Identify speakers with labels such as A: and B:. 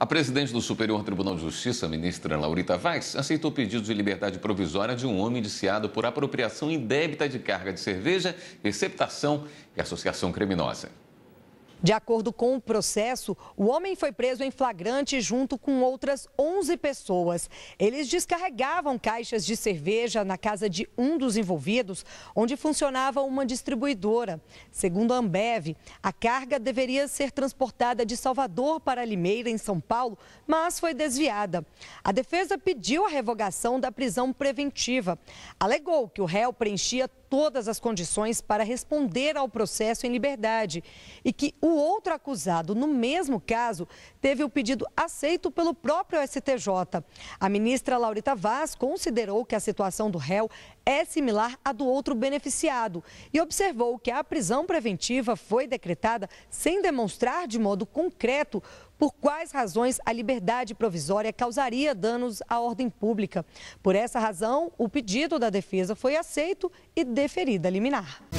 A: A presidente do Superior Tribunal de Justiça, ministra Laurita Vaz, aceitou pedido de liberdade provisória de um homem indiciado por apropriação indébita de carga de cerveja, receptação e associação criminosa.
B: De acordo com o processo, o homem foi preso em flagrante junto com outras 11 pessoas. Eles descarregavam caixas de cerveja na casa de um dos envolvidos, onde funcionava uma distribuidora. Segundo a Ambev, a carga deveria ser transportada de Salvador para Limeira, em São Paulo, mas foi desviada. A defesa pediu a revogação da prisão preventiva. Alegou que o réu preenchia todas as condições para responder ao processo em liberdade e que o o outro acusado, no mesmo caso, teve o pedido aceito pelo próprio STJ. A ministra Laurita Vaz considerou que a situação do réu é similar à do outro beneficiado e observou que a prisão preventiva foi decretada sem demonstrar de modo concreto por quais razões a liberdade provisória causaria danos à ordem pública. Por essa razão, o pedido da defesa foi aceito e deferida liminar.